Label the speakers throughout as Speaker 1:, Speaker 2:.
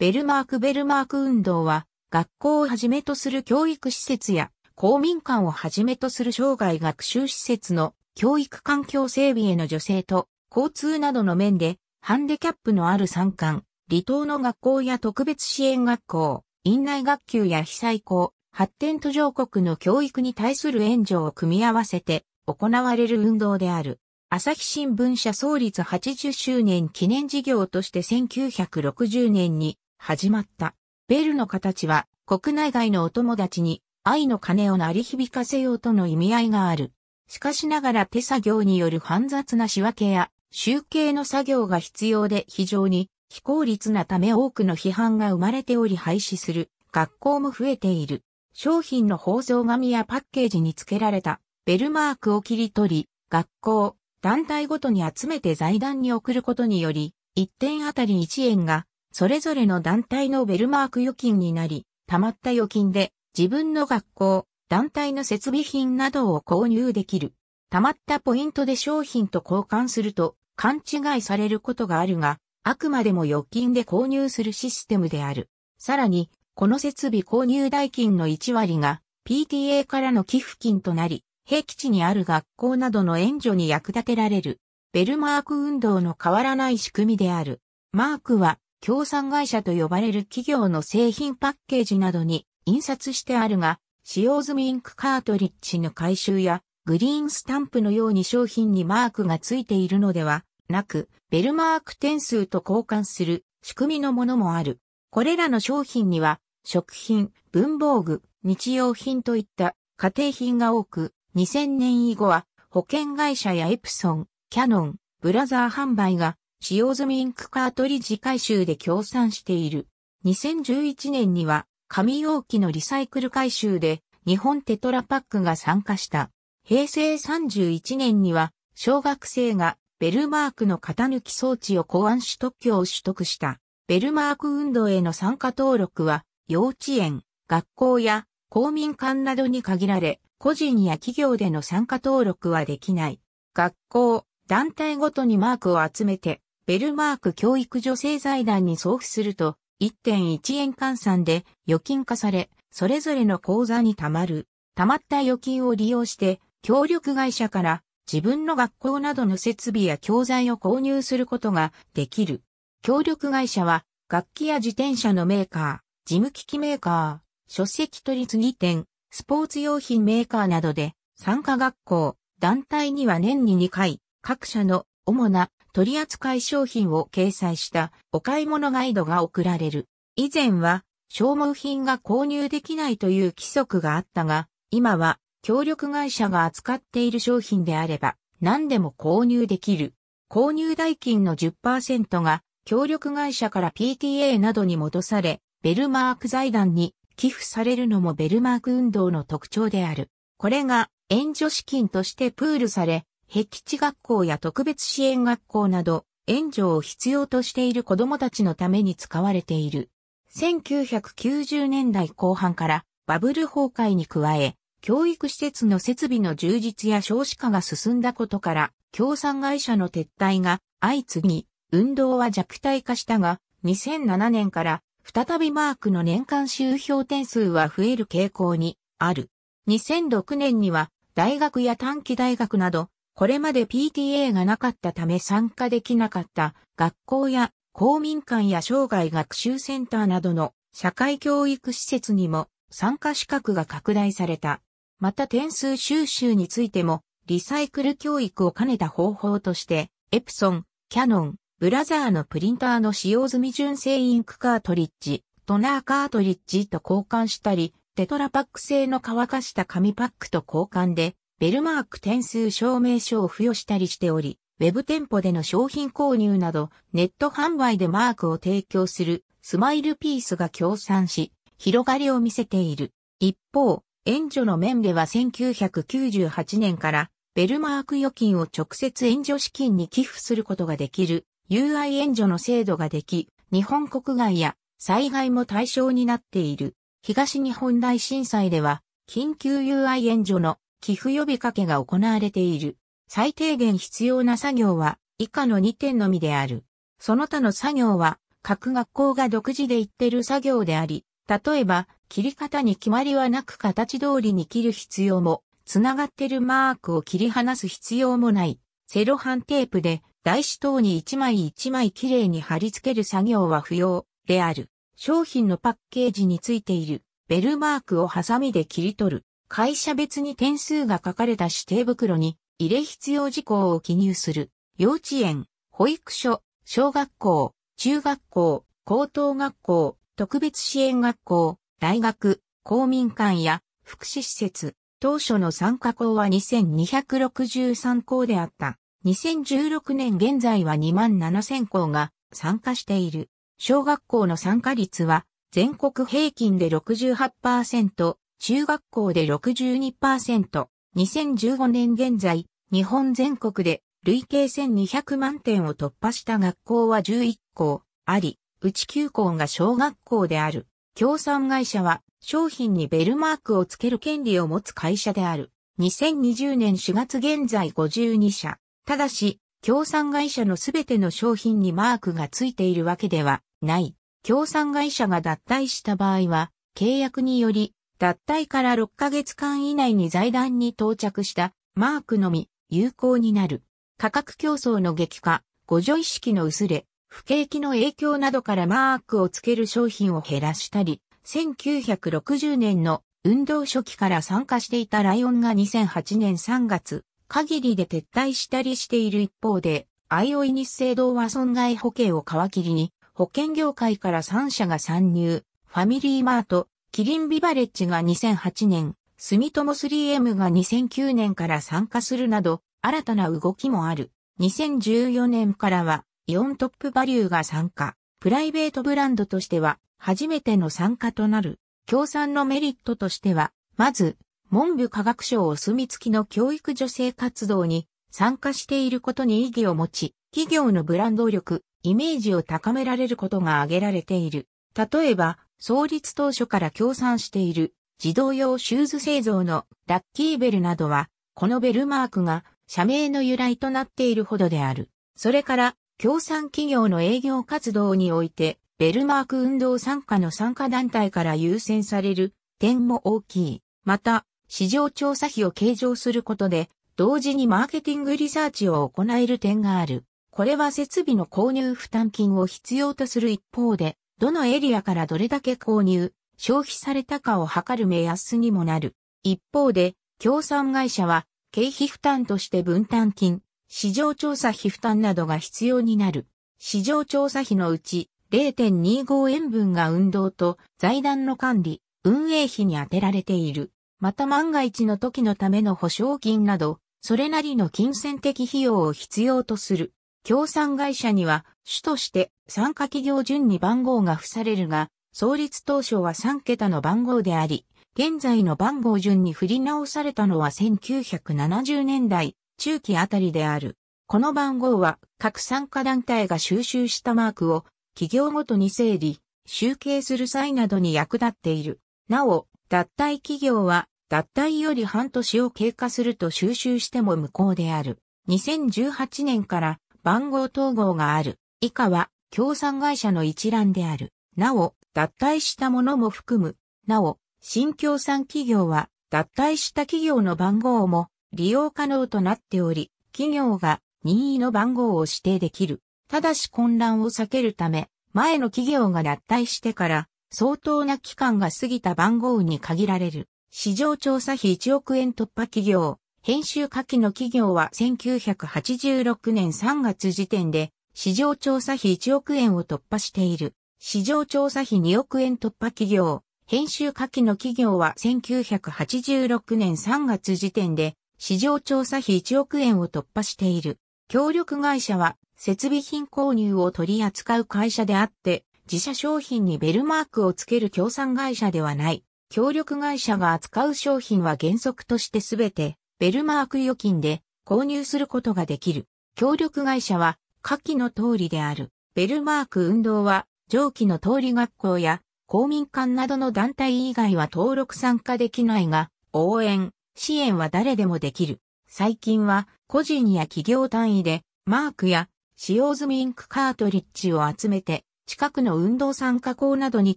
Speaker 1: ベルマーク・ベルマーク運動は、学校をはじめとする教育施設や、公民館をはじめとする生涯学習施設の教育環境整備への助成と、交通などの面で、ハンデキャップのある参観、離島の学校や特別支援学校、院内学級や被災校、発展途上国の教育に対する援助を組み合わせて行われる運動である。朝日新聞社創立80周年記念事業として1960年に始まった。ベルの形は国内外のお友達に愛の鐘を鳴り響かせようとの意味合いがある。しかしながら手作業による煩雑な仕分けや集計の作業が必要で非常に非効率なため多くの批判が生まれており廃止する学校も増えている。商品の包装紙やパッケージに付けられたベルマークを切り取り、学校、団体ごとに集めて財団に送ることにより、1点あたり1円がそれぞれの団体のベルマーク預金になり、溜まった預金で自分の学校、団体の設備品などを購入できる。溜まったポイントで商品と交換すると勘違いされることがあるが、あくまでも預金で購入するシステムである。さらに、この設備購入代金の1割が PTA からの寄付金となり、平基地にある学校などの援助に役立てられる。ベルマーク運動の変わらない仕組みである。マークは協賛会社と呼ばれる企業の製品パッケージなどに印刷してあるが、使用済みインクカートリッジの回収やグリーンスタンプのように商品にマークがついているのではなく、ベルマーク点数と交換する仕組みのものもある。これらの商品には食品、文房具、日用品といった家庭品が多く、2000年以後は保険会社やエプソン、キャノン、ブラザー販売が使用済みインクカートリッジ回収で協賛している。2011年には紙容器のリサイクル回収で日本テトラパックが参加した。平成31年には小学生がベルマークの型抜き装置を考案し特許を取得した。ベルマーク運動への参加登録は幼稚園、学校や公民館などに限られ、個人や企業での参加登録はできない。学校、団体ごとにマークを集めてベルマーク教育助成財団に送付すると、1.1円換算で預金化され、それぞれの口座に貯まる。貯まった預金を利用して、協力会社から自分の学校などの設備や教材を購入することができる。協力会社は、楽器や自転車のメーカー、事務機器メーカー、書籍取り次ぎ店、スポーツ用品メーカーなどで、参加学校、団体には年に2回、各社の主な取扱商品を掲載したお買い物ガイドが送られる。以前は消耗品が購入できないという規則があったが、今は協力会社が扱っている商品であれば何でも購入できる。購入代金の10%が協力会社から PTA などに戻され、ベルマーク財団に寄付されるのもベルマーク運動の特徴である。これが援助資金としてプールされ、壁地学校や特別支援学校など、援助を必要としている子供たちのために使われている。1990年代後半からバブル崩壊に加え、教育施設の設備の充実や少子化が進んだことから、共産会社の撤退が相次ぎ、運動は弱体化したが、2007年から再びマークの年間周評点数は増える傾向にある。2006年には大学や短期大学などこれまで PTA がなかったため参加できなかった学校や公民館や生涯学習センターなどの社会教育施設にも参加資格が拡大された。また点数収集についてもリサイクル教育を兼ねた方法としてエプソン、キャノン、ブラザーのプリンターの使用済み純正インクカートリッジ、トナーカートリッジと交換したり、テトラパック製の乾かした紙パックと交換でベルマーク点数証明書を付与したりしており、ウェブ店舗での商品購入など、ネット販売でマークを提供するスマイルピースが協賛し、広がりを見せている。一方、援助の面では1998年からベルマーク預金を直接援助資金に寄付することができる UI 援助の制度ができ、日本国外や災害も対象になっている。東日本大震災では緊急 UI 援助の寄付呼びかけが行われている。最低限必要な作業は以下の2点のみである。その他の作業は各学校が独自で言ってる作業であり、例えば切り方に決まりはなく形通りに切る必要も、つながってるマークを切り離す必要もない。セロハンテープで台紙等に1枚1枚きれいに貼り付ける作業は不要である。商品のパッケージについているベルマークをハサミで切り取る。会社別に点数が書かれた指定袋に入れ必要事項を記入する。幼稚園、保育所、小学校、中学校、高等学校、特別支援学校、大学、公民館や福祉施設。当初の参加校は2263校であった。2016年現在は2万7000校が参加している。小学校の参加率は全国平均で68%、中学校で62%、2015年現在、日本全国で累計1200万点を突破した学校は11校あり、うち9校が小学校である。協賛会社は商品にベルマークをつける権利を持つ会社である。2020年4月現在52社。ただし、協賛会社のすべての商品にマークがついているわけではない。協賛会社が脱退した場合は、契約により脱退から6ヶ月間以内に財団に到着したマークのみ有効になる。価格競争の激化、互助意識の薄れ、不景気の影響などからマークをつける商品を減らしたり、1960年の運動初期から参加していたライオンが2008年3月限りで撤退したりしている一方で、アイオイニ日清堂は損害保険を皮切りに、保険業界から3社が参入、ファミリーマート、キリンビバレッジが2008年、住友 3M が2009年から参加するなど、新たな動きもある。2014年からは、イオントップバリューが参加。プライベートブランドとしては、初めての参加となる。協賛のメリットとしては、まず、文部科学省お墨付きの教育女性活動に参加していることに意義を持ち、企業のブランド力、イメージを高められることが挙げられている。例えば、創立当初から協賛している児童用シューズ製造のラッキーベルなどは、このベルマークが社名の由来となっているほどである。それから、協賛企業の営業活動において、ベルマーク運動参加の参加団体から優先される点も大きい。また、市場調査費を計上することで、同時にマーケティングリサーチを行える点がある。これは設備の購入負担金を必要とする一方で、どのエリアからどれだけ購入、消費されたかを測る目安にもなる。一方で、協賛会社は、経費負担として分担金、市場調査費負担などが必要になる。市場調査費のうち、0.25円分が運動と財団の管理、運営費に充てられている。また万が一の時のための保証金など、それなりの金銭的費用を必要とする。協賛会社には主として参加企業順に番号が付されるが、創立当初は3桁の番号であり、現在の番号順に振り直されたのは1970年代中期あたりである。この番号は各参加団体が収集したマークを企業ごとに整理、集計する際などに役立っている。なお、脱退企業は脱退より半年を経過すると収集しても無効である。2018年から番号統合がある。以下は、協賛会社の一覧である。なお、脱退したものも含む。なお、新協賛企業は、脱退した企業の番号も利用可能となっており、企業が任意の番号を指定できる。ただし混乱を避けるため、前の企業が脱退してから相当な期間が過ぎた番号に限られる。市場調査費1億円突破企業、編集下記の企業は1986年3月時点で市場調査費1億円を突破している。市場調査費2億円突破企業。編集下記の企業は1986年3月時点で市場調査費1億円を突破している。協力会社は設備品購入を取り扱う会社であって、自社商品にベルマークをつける協賛会社ではない。協力会社が扱う商品は原則としてすべてベルマーク預金で購入することができる。協力会社は下記の通りである。ベルマーク運動は上記の通り学校や公民館などの団体以外は登録参加できないが、応援、支援は誰でもできる。最近は個人や企業単位でマークや使用済みインクカートリッジを集めて近くの運動参加校などに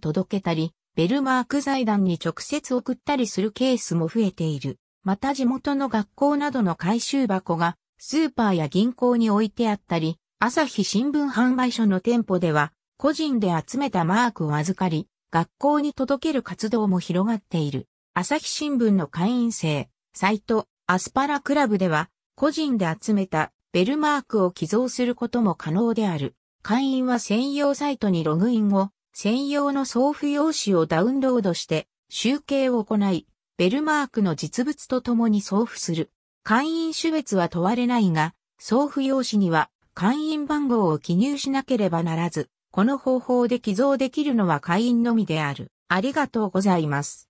Speaker 1: 届けたり、ベルマーク財団に直接送ったりするケースも増えている。また地元の学校などの回収箱がスーパーや銀行に置いてあったり、朝日新聞販売所の店舗では個人で集めたマークを預かり、学校に届ける活動も広がっている。朝日新聞の会員制、サイト、アスパラクラブでは、個人で集めたベルマークを寄贈することも可能である。会員は専用サイトにログイン後、専用の送付用紙をダウンロードして、集計を行い、ベルマークの実物とともに送付する。会員種別は問われないが、送付用紙には会員番号を記入しなければならず、この方法で寄贈できるのは会員のみである。ありがとうございます。